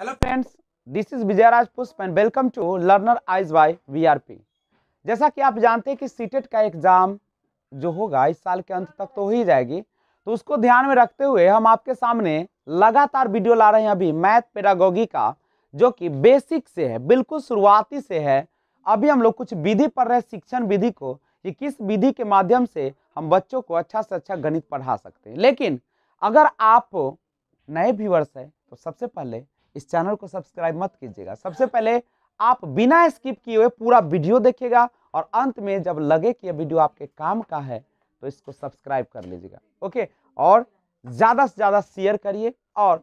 hello friends this is Vijay Raj Pushp and welcome to learner eyes by VRP जैसा कि आप जानते हैं कि सीटेट e का एग्ज़ाम जो होगा इस साल के अंत तक तो हो ही जाएगी तो उसको ध्यान में रखते हुए हम आपके सामने लगातार वीडियो ला रहे हैं अभी मैथ पेडागोगी का जो कि बेसिक से है बिल्कुल शुरुआती से है अभी हम लोग कुछ विधि पढ़ रहे हैं शिक्षण विधि को कि किस विधि के माध्यम से हम बच्चों को अच्छा से अच्छा गणित पढ़ा सकते हैं लेकिन अगर आप नए व्यूवर्स हैं तो सबसे पहले इस चैनल को सब्सक्राइब मत कीजिएगा सबसे पहले आप बिना स्किप किए हुए पूरा वीडियो देखिएगा और अंत में जब लगे कि यह वीडियो आपके काम का है तो इसको सब्सक्राइब कर लीजिएगा ओके और ज़्यादा से ज़्यादा शेयर करिए और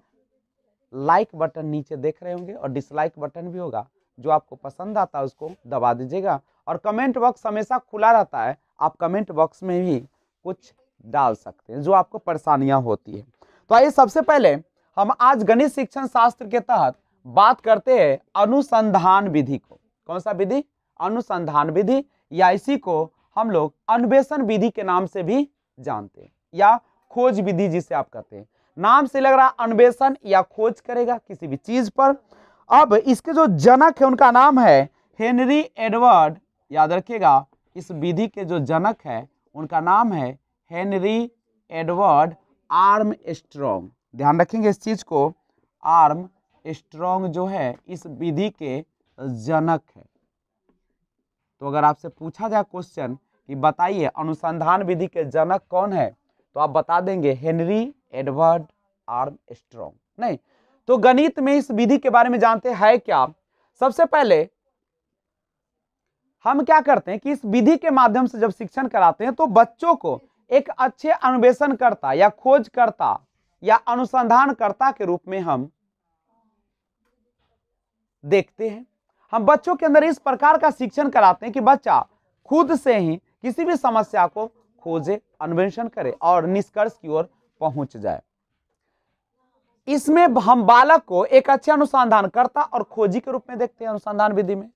लाइक बटन नीचे देख रहे होंगे और डिसलाइक बटन भी होगा जो आपको पसंद आता है उसको दबा दीजिएगा और कमेंट बॉक्स हमेशा खुला रहता है आप कमेंट बॉक्स में भी कुछ डाल सकते हैं जो आपको परेशानियां होती है तो आइए सबसे पहले हम आज गणित शिक्षण शास्त्र के तहत बात करते हैं अनुसंधान विधि को कौन सा विधि अनुसंधान विधि या इसी को हम लोग अन्वेषण विधि के नाम से भी जानते हैं या खोज विधि जिसे आप कहते हैं नाम से लग रहा अन्वेषण या खोज करेगा किसी भी चीज पर अब इसके जो जनक है उनका नाम है हेनरी एडवर्ड याद रखिएगा इस विधि के जो जनक है उनका नाम है हेनरी एडवर्ड आर्म स्ट्रॉन्ग ध्यान रखेंगे इस चीज़ को आर्म स्ट्रॉन्ग जो है इस विधि के जनक है तो अगर आपसे पूछा जाए क्वेश्चन कि बताइए अनुसंधान विधि के जनक कौन है तो आप बता देंगे हेनरी एडवर्ड आर्म स्ट्रॉन्ग नहीं तो गणित में इस विधि के बारे में जानते हैं क्या सबसे पहले हम क्या करते हैं कि इस विधि के माध्यम से जब शिक्षण कराते हैं तो बच्चों को एक अच्छे अन्वेषण करता या खोज करता या अनुसंधानकर्ता के रूप में हम देखते हैं हम बच्चों के अंदर इस प्रकार का शिक्षण कराते हैं कि बच्चा खुद से ही किसी भी समस्या को खोजे अन्वेषण करे और निष्कर्ष की ओर पहुंच जाए इसमें हम बालक को एक अच्छे अनुसंधानकर्ता और खोजी के रूप में देखते हैं अनुसंधान विधि में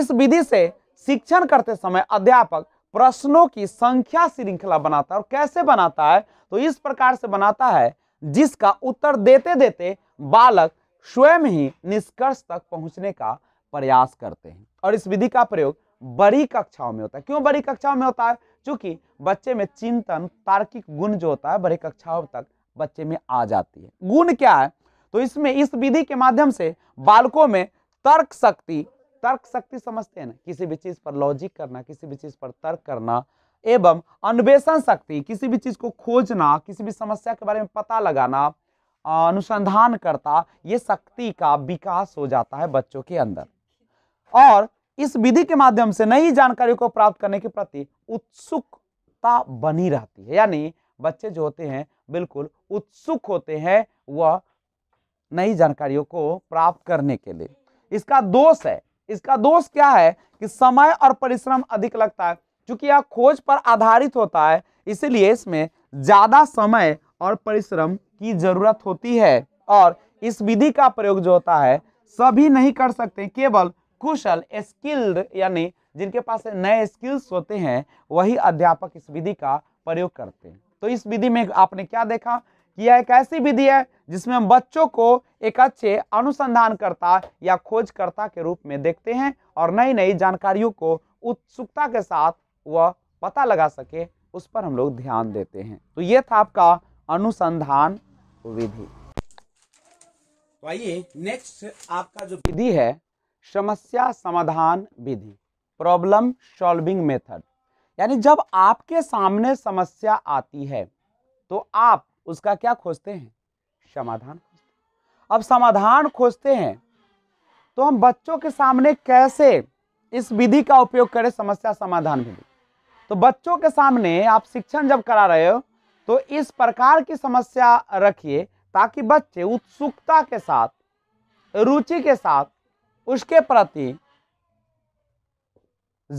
इस विधि से शिक्षण करते समय अध्यापक प्रश्नों की संख्या श्रृंखला बनाता है और कैसे बनाता है तो इस प्रकार से बनाता है जिसका उत्तर देते देते बालक स्वयं ही निष्कर्ष तक पहुंचने का प्रयास करते हैं और इस विधि का प्रयोग बड़ी कक्षाओं में होता है क्यों बड़ी कक्षाओं में होता है क्योंकि बच्चे में चिंतन तार्किक गुण जो होता है बड़ी कक्षाओं तक बच्चे में आ जाती है गुण क्या है तो इसमें इस विधि के माध्यम से बालकों में तर्क शक्ति तर्क शक्ति समझते हैं ना किसी भी चीज पर लॉजिक करना किसी भी चीज पर तर्क करना एवं अन्वेषण शक्ति किसी भी चीज़ को खोजना किसी भी समस्या के बारे में पता लगाना अनुसंधान करता ये शक्ति का विकास हो जाता है बच्चों के अंदर और इस विधि के माध्यम से नई जानकारी को प्राप्त करने के प्रति उत्सुकता बनी रहती है यानी बच्चे जो होते हैं बिल्कुल उत्सुक होते हैं वह नई जानकारियों को प्राप्त करने के लिए इसका दोष है इसका दोष क्या है कि समय और परिश्रम अधिक लगता है चूंकि यह खोज पर आधारित होता है इसलिए इसमें ज़्यादा समय और परिश्रम की जरूरत होती है और इस विधि का प्रयोग जो होता है सभी नहीं कर सकते केवल कुशल स्किल्ड यानी जिनके पास नए स्किल्स होते हैं वही अध्यापक इस विधि का प्रयोग करते हैं तो इस विधि में आपने क्या देखा कि यह एक ऐसी विधि है जिसमें हम बच्चों को एक अच्छे अनुसंधानकर्ता या खोजकर्ता के रूप में देखते हैं और नई नई जानकारियों को उत्सुकता के साथ वह पता लगा सके उस पर हम लोग ध्यान देते हैं तो ये था आपका अनुसंधान विधि तो आइए नेक्स्ट आपका जो विधि है समस्या समाधान विधि प्रॉब्लम सॉल्विंग मेथड यानी जब आपके सामने समस्या आती है तो आप उसका क्या खोजते हैं समाधान अब समाधान खोजते हैं तो हम बच्चों के सामने कैसे इस विधि का उपयोग करें समस्या समाधान विधि तो बच्चों के सामने आप शिक्षण जब करा रहे हो तो इस प्रकार की समस्या रखिए ताकि बच्चे उत्सुकता के साथ रुचि के साथ उसके प्रति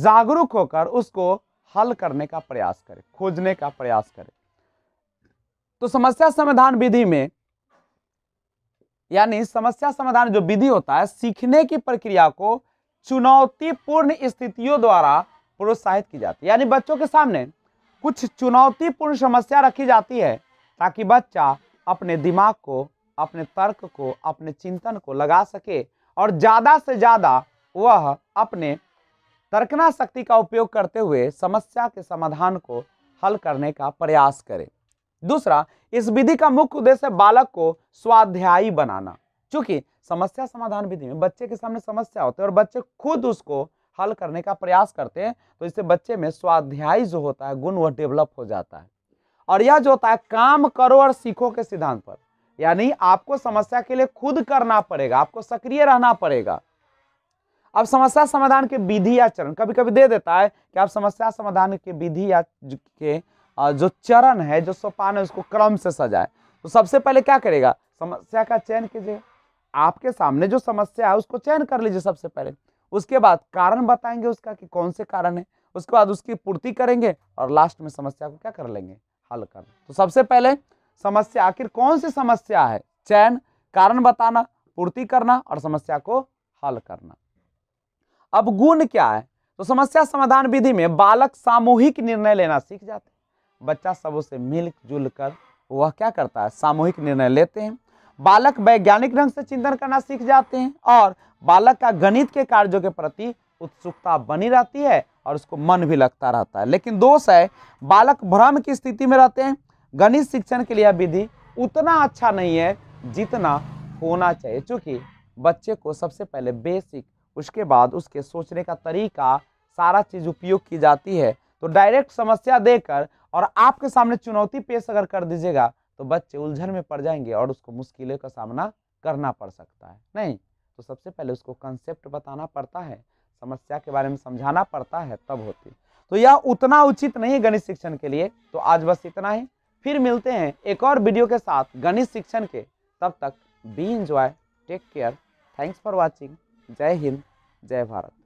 जागरूक होकर उसको हल करने का प्रयास करें खोजने का प्रयास करें तो समस्या समाधान विधि में यानी समस्या समाधान जो विधि होता है सीखने की प्रक्रिया को चुनौतीपूर्ण स्थितियों द्वारा प्रोत्साहित की जाती है यानी बच्चों के सामने कुछ चुनौतीपूर्ण समस्या रखी जाती है ताकि बच्चा अपने दिमाग को अपने तर्क को अपने चिंतन को लगा सके और ज़्यादा से ज़्यादा वह अपने तर्कना शक्ति का उपयोग करते हुए समस्या के समाधान को हल करने का प्रयास करें दूसरा इस विधि का मुख्य उद्देश्य बालक को स्वाध्यायी बनाना क्योंकि समस्या समाधान विधि में बच्चे के सामने समस्या होती है और बच्चे खुद उसको हल करने का प्रयास करते हैं तो इससे बच्चे में स्वाध्यायी जो होता है गुण वह डेवलप हो जाता है और यह जो होता है काम करो और सीखो के सिद्धांत पर यानी आपको समस्या के लिए खुद करना पड़ेगा आपको सक्रिय रहना पड़ेगा अब समस्या समाधान के विधि या चरण कभी कभी दे देता है कि आप समस्या समाधान के विधि या के जो चरण है जो सोपान है उसको क्रम से सजाए तो सबसे पहले क्या करेगा समस्या का चयन कीजिए आपके सामने जो समस्या है उसको चयन कर लीजिए सबसे पहले उसके बाद कारण बताएंगे उसका कि कौन से कारण है उसके बाद उसकी पूर्ति करेंगे और लास्ट में समस्या को क्या कर लेंगे हल कर तो सबसे पहले समस्या आखिर कौन सी समस्या है चयन कारण बताना पूर्ति करना और समस्या को हल करना अब गुण क्या है तो समस्या समाधान विधि में बालक सामूहिक निर्णय लेना सीख जाते हैं बच्चा सबों से मिल जुल कर वह क्या करता है सामूहिक निर्णय लेते हैं बालक वैज्ञानिक ढंग से चिंतन करना सीख जाते हैं और बालक का गणित के कार्यों के प्रति उत्सुकता बनी रहती है और उसको मन भी लगता रहता है लेकिन दोष है बालक भ्रम की स्थिति में रहते हैं गणित शिक्षण के लिए विधि उतना अच्छा नहीं है जितना होना चाहिए चूँकि बच्चे को सबसे पहले बेसिक उसके बाद उसके सोचने का तरीका सारा चीज़ उपयोग की जाती है तो डायरेक्ट समस्या देकर और आपके सामने चुनौती पेश अगर कर दीजिएगा तो बच्चे उलझन में पड़ जाएंगे और उसको मुश्किलों का सामना करना पड़ सकता है नहीं तो सबसे पहले उसको कंसेप्ट बताना पड़ता है समस्या के बारे में समझाना पड़ता है तब होती तो यह उतना उचित नहीं है गणित शिक्षण के लिए तो आज बस इतना ही फिर मिलते हैं एक और वीडियो के साथ गणित शिक्षण के तब तक be enjoy take care thanks for watching जय हिंद जय भारत